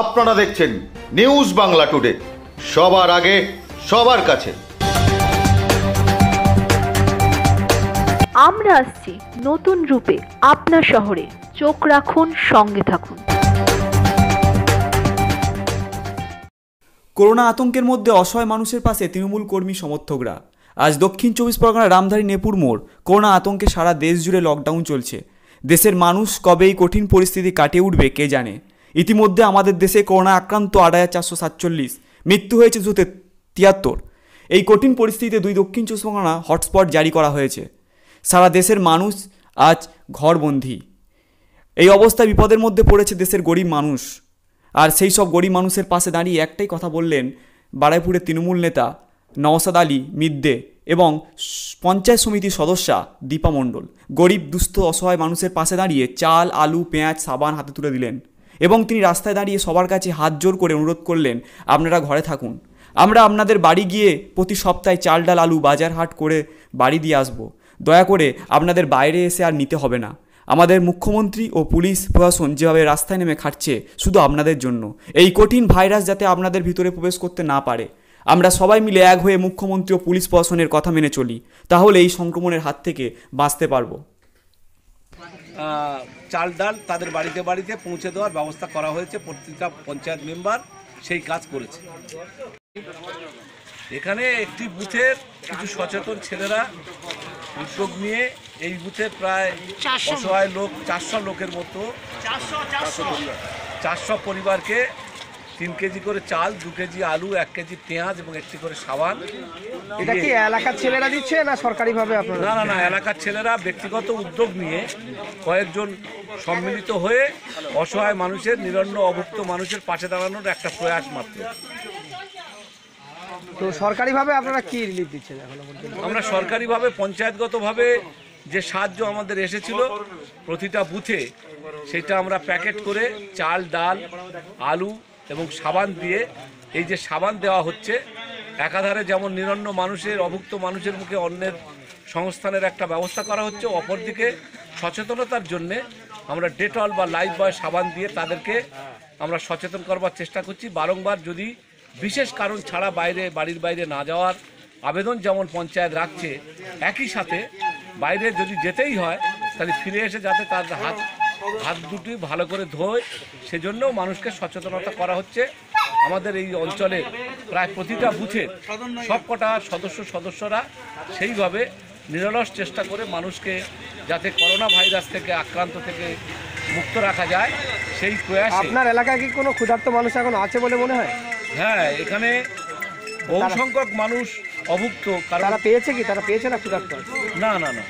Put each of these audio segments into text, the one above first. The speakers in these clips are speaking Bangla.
আপনারা দেখছেন নিউজ বাংলা টুডে সবার আগে সবার কাছে আমরা আসছি নতুন রূপে আপনার শহরে চোখ রাখুন সঙ্গে থাকুন করোনা আতঙ্কের মধ্যে অসহায় মানুষের পাশে তৃণমূল কর্মী সমর্থকরা আজ দক্ষিণ চব্বিশ পরগনার রামধারী নেপুর মোড় করোনা আতঙ্কে সারা দেশ জুড়ে লকডাউন চলছে দেশের মানুষ কবে এই কঠিন পরিস্থিতি কাটিয়ে উঠবে কে জানে ইতিমধ্যে আমাদের দেশে করোনা আক্রান্ত আড়াই হাজার চারশো সাতচল্লিশ মৃত্যু হয়েছে দুশো তিয়াত্তর এই কঠিন পরিস্থিতিতে দুই দক্ষিণ চব্বিশ পরগনা হটস্পট জারি করা হয়েছে সারা দেশের মানুষ আজ ঘরবন্দি এই অবস্থায় বিপদের মধ্যে পড়েছে দেশের গরিব মানুষ আর সেই সব গরিব মানুষের পাশে দাঁড়িয়ে একটাই কথা বললেন বারাইপুরের তৃণমূল নেতা নওসাদ আলী মিদ্দে এবং পঞ্চায়েত সমিতির সদস্যা দীপা মণ্ডল গরিব দুস্থ অসহায় মানুষের পাশে দাঁড়িয়ে চাল আলু পেঁয়াজ সাবান হাতে তুলে দিলেন এবং তিনি রাস্তায় দাঁড়িয়ে সবার কাছে হাত জোর করে অনুরোধ করলেন আপনারা ঘরে থাকুন আমরা আপনাদের বাড়ি গিয়ে প্রতি সপ্তাহে চাল ডাল আলু বাজার হাট করে বাড়ি দিয়ে আসব দয়া করে আপনাদের বাইরে এসে আর নিতে হবে না আমাদের মুখ্যমন্ত্রী ও পুলিশ প্রশাসন যেভাবে রাস্তায় নেমে খাটছে শুধু আপনাদের জন্য এই কঠিন ভাইরাস যাতে আপনাদের ভিতরে প্রবেশ করতে না পারে আমরা সবাই মিলে এক হয়ে মুখ্যমন্ত্রী ও পুলিশ প্রশাসনের কথা মেনে চলি তাহলে এই সংক্রমণের হাত থেকে বাঁচতে পারবো চাল ডাল তাদের বাড়িতে বাড়িতে পৌঁছে দেওয়ার ব্যবস্থা করা হয়েছে প্রতিটা পঞ্চায়েত মেম্বার সেই কাজ করেছে এখানে একটি বুথের কিছু সচেতন ছেলেরা উদ্যোগ নিয়ে এই বুথে প্রায় অসহায় লোক চারশো লোকের মতো চারশো পরিবারকে তিন কেজি করে চাল দু কেজি আলু এক কেজি পেঁয়াজ এবং একটি করে সাবান এটা কি এলাকার ছেলেরা দিচ্ছে না সরকারিভাবে আপনারা না না না এলাকার ছেলেরা ব্যক্তিগত উদ্যোগ নিয়ে কয়েকজন সম্মিলিত হয়ে অসহায় মানুষের নিরন্ন অভুক্ত মানুষের পাশে দাঁড়ানোর একটা প্রয়াস মাত্র তো সরকারিভাবে আপনারা কি রিলিফ দিচ্ছেন এখন আমরা সরকারিভাবে পঞ্চায়েতগতভাবে যে সাহায্য আমাদের এসেছিল প্রতিটা বুথে সেটা আমরা প্যাকেট করে চাল ডাল আলু এবং সাবান দিয়ে এই যে সাবান দেওয়া হচ্ছে একাধারে যেমন নিরন্ন মানুষের অভুক্ত মানুষের মুখে অন্যের সংস্থানের একটা ব্যবস্থা করা হচ্ছে অপরদিকে সচেতনতার জন্যে আমরা ডেটল বা লাইফ বয় সাবান দিয়ে তাদেরকে আমরা সচেতন করবার চেষ্টা করছি বারংবার যদি বিশেষ কারণ ছাড়া বাইরে বাড়ির বাইরে না যাওয়ার আবেদন যেমন পঞ্চায়েত রাখছে একই সাথে বাইরে যদি যেতেই হয় তাহলে ফিরে এসে যাতে তার হাত হাত দুটি ভালো করে ধোয় সেজন্য মানুষকে সচেতনতা করা হচ্ছে আমাদের এই অঞ্চলে প্রায় প্রতিটা বুথে সবকটা সদস্য সদস্যরা সেইভাবে নিরলস চেষ্টা করে মানুষকে যাতে করোনা ভাইরাস থেকে আক্রান্ত থেকে মুক্ত রাখা যায় সেই প্রয়াস আপনার এলাকায় কি কোনো ক্ষুধার্ত মানুষ এখন আছে বলে মনে হয় হ্যাঁ এখানে বহু সংখ্যক মানুষ অভুক্ত কারণ তারা পেয়েছে কি তারা পেয়েছে না ক্ষুধার্ত না না না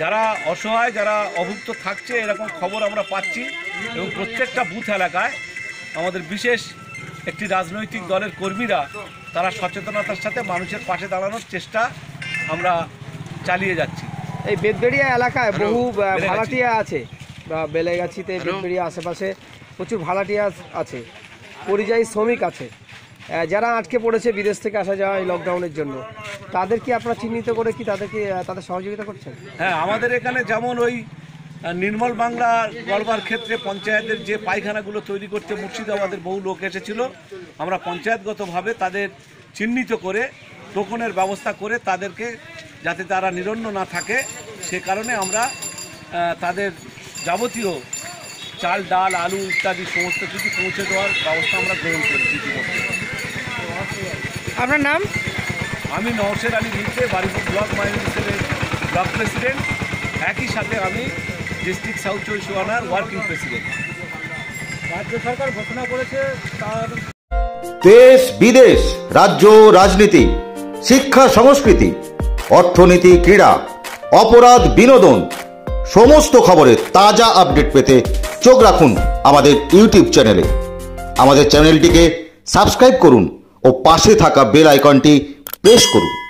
যারা অসহায় যারা অভুক্ত থাকছে এরকম খবর আমরা পাচ্ছি এবং প্রত্যেকটা বুথ এলাকায় আমাদের বিশেষ একটি রাজনৈতিক দলের কর্মীরা তারা সচেতনতার সাথে মানুষের পাশে দাঁড়ানোর চেষ্টা আমরা চালিয়ে যাচ্ছি এই বেদবেড়িয়া এলাকায় বহু ভাড়াটিয়া আছে বা বেলেগাছিতে বেদবেড়িয়া আশেপাশে প্রচুর ভাড়াটিয়া আছে পরিযায়ী শ্রমিক আছে যারা আটকে পড়েছে বিদেশ থেকে আসা যাওয়া এই লকডাউনের জন্য তাদের কি আপনারা চিহ্নিত করে কি তাদেরকে তাদের সহযোগিতা করছেন হ্যাঁ আমাদের এখানে যেমন ওই নির্মল বাংলা গড়বার ক্ষেত্রে পঞ্চায়েতের যে পায়খানাগুলো তৈরি করতে মুর্শিদাবাদের বহু লোক এসেছিল আমরা পঞ্চায়েতগতভাবে তাদের চিহ্নিত করে টোকনের ব্যবস্থা করে তাদেরকে যাতে তারা নিরন্ন না থাকে সে কারণে আমরা তাদের যাবতীয় চাল ডাল আলু ইত্যাদি সমস্ত কিছু পৌঁছে দেওয়ার ব্যবস্থা আমরা গ্রহণ করেছি ইতিমধ্যে আপনার নাম আমি নওশের আলী মিত্রে বারিপুর ব্লক মাইনিস্টারের ব্লক প্রেসিডেন্ট একই সাথে আমি ডিস্ট্রিক্ট সাউথ চব্বিশ পরগনার ওয়ার্কিং প্রেসিডেন্ট রাজ্য সরকার ঘোষণা করেছে তার দেশ বিদেশ রাজ্য রাজনীতি শিক্ষা সংস্কৃতি অর্থনীতি ক্রীড়া অপরাধ বিনোদন সমস্ত খবরের তাজা আপডেট পেতে চোখ রাখুন আমাদের ইউটিউব চ্যানেলে আমাদের চ্যানেলটিকে সাবস্ক্রাইব করুন ও পাশে থাকা বেল আইকনটি প্রেস করুন